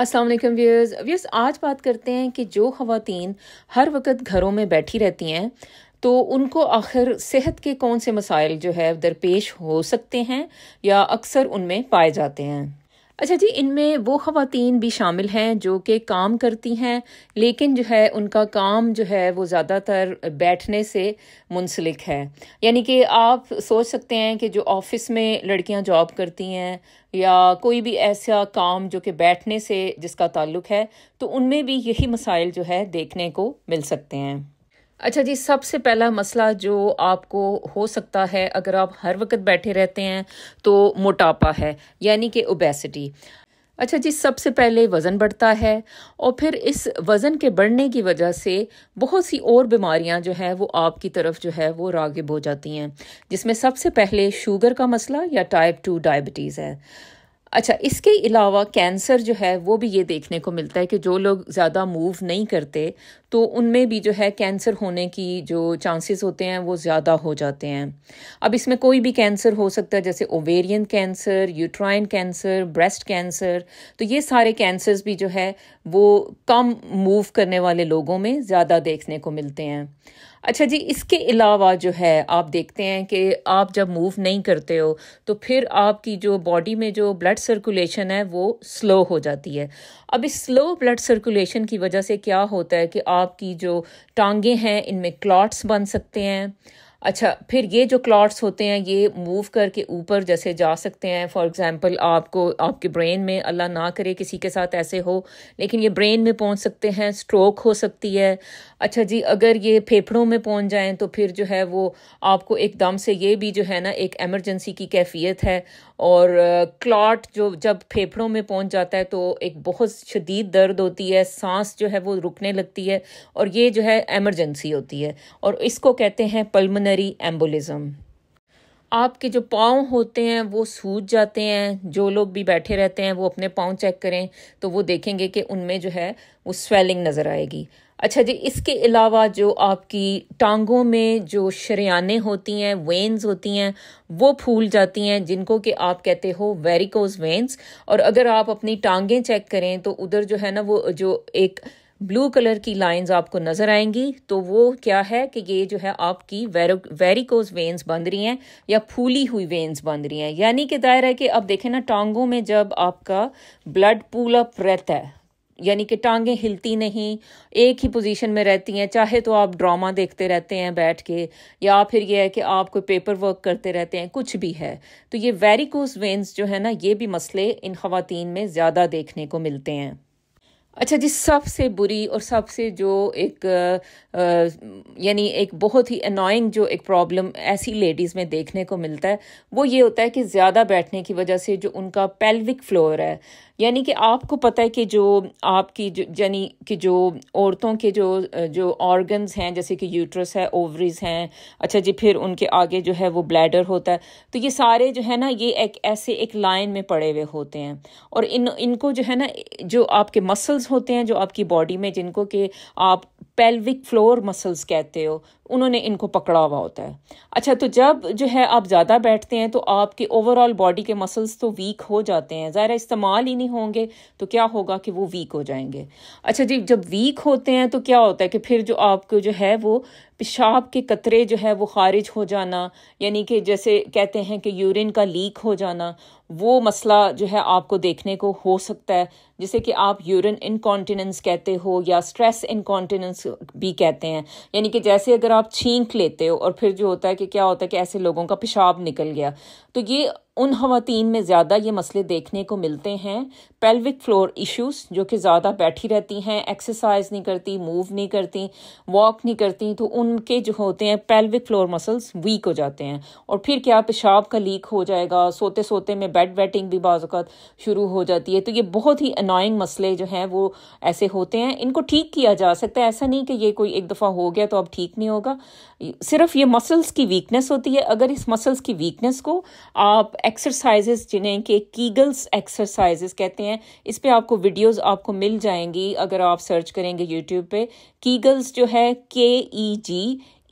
Aslam viewers viewers आज बात करते हैं कि जो खातन हर वक्त घरों में बैठी रहती हैं तो उनको आखिर सेहत के कौन से मसाइल जो है दरपेश हो सकते हैं या अक्सर उनमें पाए जाते हैं अच्छा जी इनमें वो ख़वातीन भी शामिल हैं जो कि काम करती हैं लेकिन जो है उनका काम जो है वो ज़्यादातर बैठने से मुंसलिक है यानी कि आप सोच सकते हैं कि जो ऑफिस में लड़कियां जॉब करती हैं या कोई भी ऐसा काम जो कि बैठने से जिसका ताल्लुक़ है तो उनमें भी यही मसाइल जो है देखने को मिल सकते हैं अच्छा जी सबसे पहला मसला जो आपको हो सकता है अगर आप हर वक्त बैठे रहते हैं तो मोटापा है यानी कि ओबेसिटी अच्छा जी सबसे पहले वज़न बढ़ता है और फिर इस वज़न के बढ़ने की वजह से बहुत सी और बीमारियां जो है वो आपकी तरफ जो है वो रागिब हो जाती हैं जिसमें सबसे पहले शुगर का मसला या टाइप टू डायबिटीज़ है अच्छा इसके अलावा कैंसर जो है वो भी ये देखने को मिलता है कि जो लोग ज़्यादा मूव नहीं करते तो उनमें भी जो है कैंसर होने की जो चांसेस होते हैं वो ज़्यादा हो जाते हैं अब इसमें कोई भी कैंसर हो सकता है जैसे ovarian cancer uterine cancer breast cancer तो ये सारे कैंसर्स भी जो है वो कम मूव करने वाले लोगों में ज़्यादा देखने को मिलते हैं अच्छा जी इसके अलावा जो है आप देखते हैं कि आप जब मूव नहीं करते हो तो फिर आपकी जो बॉडी में जो ब्लड सर्कुलेशन है वो स्लो हो जाती है अब इस स्लो ब्लड सर्कुलेशन की वजह से क्या होता है कि आपकी जो टांगे हैं इनमें क्लॉट्स बन सकते हैं अच्छा फिर ये जो क्लॉट्स होते हैं ये मूव करके ऊपर जैसे जा सकते हैं फॉर एग्जांपल आपको आपके ब्रेन में अल्लाह ना करे किसी के साथ ऐसे हो लेकिन ये ब्रेन में पहुंच सकते हैं स्ट्रोक हो सकती है अच्छा जी अगर ये फेफड़ों में पहुंच जाएं तो फिर जो है वो आपको एकदम से ये भी जो है ना एक एमरजेंसी की कैफियत है और क्लॉट जो जब फेफड़ों में पहुंच जाता है तो एक बहुत शदीद दर्द होती है सांस जो है वो रुकने लगती है और ये जो है एमरजेंसी होती है और इसको कहते हैं पल्मनरी पल्मोनरी एम्बोलिज्म आपके जो पाँव होते हैं वो सूज जाते हैं जो लोग भी बैठे रहते हैं वो अपने पाँव चेक करें तो वो देखेंगे कि उनमें जो है वो स्वेलिंग नज़र आएगी अच्छा जी इसके अलावा जो आपकी टांगों में जो शरियाने होती हैं वेन्स होती हैं वो फूल जाती हैं जिनको कि आप कहते हो वेरिकोज वेंस और अगर आप अपनी टांगें चेक करें तो उधर जो है ना वो जो एक ब्लू कलर की लाइंस आपको नज़र आएंगी तो वो क्या है कि ये जो है आपकी वेरो वेरिकोज वेन्स बन रही हैं या फूली हुई वेन्स बन रही हैं यानी कि दायर है कि अब देखें ना टांगों में जब आपका ब्लड पूल अप रहता है यानी कि टांगें हिलती नहीं एक ही पोजीशन में रहती हैं चाहे तो आप ड्रामा देखते रहते हैं बैठ के या फिर यह है कि आप कोई पेपर वर्क करते रहते हैं कुछ भी है तो ये वेरिकोस वेंस जो है ना ये भी मसले इन खातन में ज़्यादा देखने को मिलते हैं अच्छा जी सबसे बुरी और सबसे जो एक यानी एक बहुत ही अनोइंग जो एक प्रॉब्लम ऐसी लेडीज़ में देखने को मिलता है वो ये होता है कि ज़्यादा बैठने की वजह से जो उनका पेल्विक फ्लोर है यानी कि आपको पता है कि जो आपकी यानी कि जो औरतों के जो जो ऑर्गन्स हैं जैसे कि यूट्रस है ओवरीज हैं अच्छा जी फिर उनके आगे जो है वो ब्लैडर होता है तो ये सारे जो है ना ये एक ऐसे एक लाइन में पड़े हुए होते हैं और इन इनको जो है ना जो आपके मसल्स होते हैं जो आपकी बॉडी में जिनको कि आप पेल्विक फ्लोर मसल्स कहते हो उन्होंने इनको पकड़ा हुआ होता है अच्छा तो जब जो है आप ज़्यादा बैठते हैं तो आपके ओवरऑल बॉडी के मसल्स तो वीक हो जाते हैं ज़ाहिर इस्तेमाल ही नहीं होंगे तो क्या होगा कि वो वीक हो जाएंगे अच्छा जी जब वीक होते हैं तो क्या होता है कि फिर जो आपको जो है वो पेशाब के कतरे जो है वो खारिज हो जाना यानी कि जैसे कहते हैं कि यूरिन का लीक हो जाना वो मसला जो है आपको देखने को हो सकता है जिसे कि आप यूरिन इनकॉन्टिनेंस कहते हो या स्ट्रेस इनकॉन्टिनेंस भी कहते हैं यानी कि जैसे अगर आप छींक लेते हो और फिर जो होता है कि क्या होता है कि ऐसे लोगों का पेशाब निकल गया तो ये उन खातन में ज़्यादा ये मसले देखने को मिलते हैं पेल्विक फ्लोर इश्यूज जो कि ज़्यादा बैठी रहती हैं एक्सरसाइज नहीं करती मूव नहीं करती वॉक नहीं करती तो उनके जो होते हैं पेल्विक फ्लोर मसल्स वीक हो जाते हैं और फिर क्या पेशाब का लीक हो जाएगा सोते सोते में बेड वेटिंग भी बाज़त शुरू हो जाती है तो ये बहुत ही अनोइंग मसले जो हैं वो ऐसे होते हैं इनको ठीक किया जा सकता है ऐसा नहीं कि ये कोई एक दफ़ा हो गया तो अब ठीक नहीं होगा सिर्फ ये मसल्स की वीकनेस होती है अगर इस मसल्स की वीकनेस को आप एक्सरसाइजेस जिन्हें कि कीगल्स एक्सरसाइजेस कहते हैं इस पर आपको वीडियोस आपको मिल जाएंगी अगर आप सर्च करेंगे यूट्यूब पे कीगल्स जो है के ई जी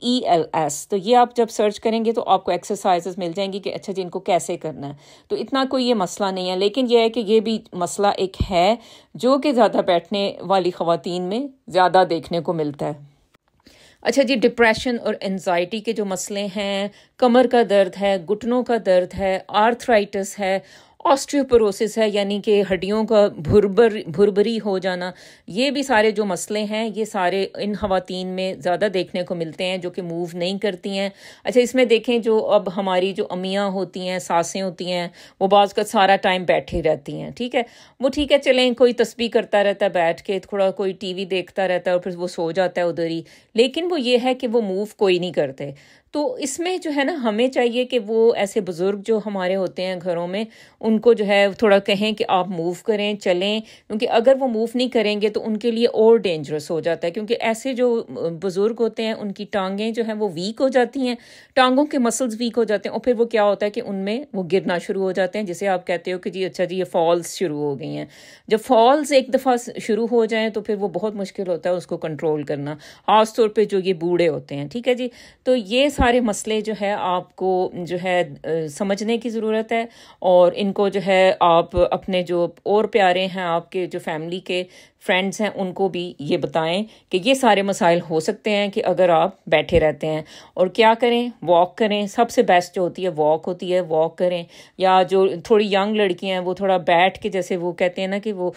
ई एल एस तो ये आप जब सर्च करेंगे तो आपको एक्सरसाइजेस मिल जाएंगी कि अच्छा जी इनको कैसे करना है तो इतना कोई ये मसला नहीं है लेकिन यह है कि ये भी मसला एक है जो कि ज़्यादा बैठने वाली खातन में ज़्यादा देखने को मिलता है अच्छा जी डिप्रेशन और एनजाइटी के जो मसले हैं कमर का दर्द है घुटनों का दर्द है आर्थराइटिस है ऑस्ट्रियोपोरोसिस है यानी कि हड्डियों का भुरबर भुरबरी हो जाना ये भी सारे जो मसले हैं ये सारे इन खातन में ज़्यादा देखने को मिलते हैं जो कि मूव नहीं करती हैं अच्छा इसमें देखें जो अब हमारी जो अमियाँ होती हैं सासें होती हैं वो बाज़ का सारा टाइम बैठी रहती हैं ठीक है वो ठीक है चलें कोई तस्वीर करता रहता है बैठ के थोड़ा कोई टी वी देखता रहता है और फिर वो सो जाता है उधर ही लेकिन वो ये है कि वो मूव कोई नहीं करते तो इसमें जो है ना हमें चाहिए कि वो ऐसे बुज़ुर्ग जो हमारे होते हैं घरों में उनको जो है थोड़ा कहें कि आप मूव करें चलें क्योंकि अगर वो मूव नहीं करेंगे तो उनके लिए और डेंजरस हो जाता है क्योंकि ऐसे जो बुज़ुर्ग होते हैं उनकी टांगें जो हैं वो वीक हो जाती हैं टांगों के मसल्स वीक हो जाते हैं और फिर वो क्या होता है कि उनमें वो गिरना शुरू हो जाते हैं जिसे आप कहते हो कि जी अच्छा जी ये फॉल्स शुरू हो गई हैं जब फॉल्स एक दफ़ा शुरू हो जाएँ तो फिर वो बहुत मुश्किल होता है उसको कंट्रोल करना ख़ास तौर पर जो ये बूढ़े होते हैं ठीक है जी तो ये सारे मसले जो है आपको जो है समझने की ज़रूरत है और इनको उनको जो है आप अपने जो और प्यारे हैं आपके जो फैमिली के फ्रेंड्स हैं उनको भी ये बताएं कि ये सारे मसाइल हो सकते हैं कि अगर आप बैठे रहते हैं और क्या करें वॉक करें सबसे बेस्ट जो होती है वॉक होती है वॉक करें या जो थोड़ी यंग लड़कियां हैं वो थोड़ा बैठ के जैसे वो कहते हैं ना कि वो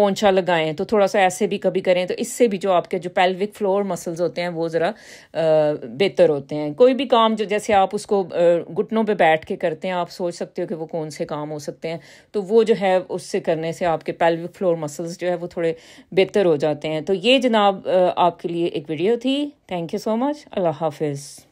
पोंछा लगाएं तो थोड़ा सा ऐसे भी कभी करें तो इससे भी जो आपके जो पेल्विक फ्लोर मसल्स होते हैं वो ज़रा बेहतर होते हैं कोई भी काम जो जैसे आप उसको घुटनों पर बैठ के करते हैं आप सोच सकते हो कि वो कौन से काम हो सकते हैं तो वो जो है उससे करने से आपके पेल्विक फ्लोर मसल्स जो है वो थोड़े बेहतर हो जाते हैं तो ये जनाब आपके लिए एक वीडियो थी थैंक यू सो मच अल्लाह हाफिज़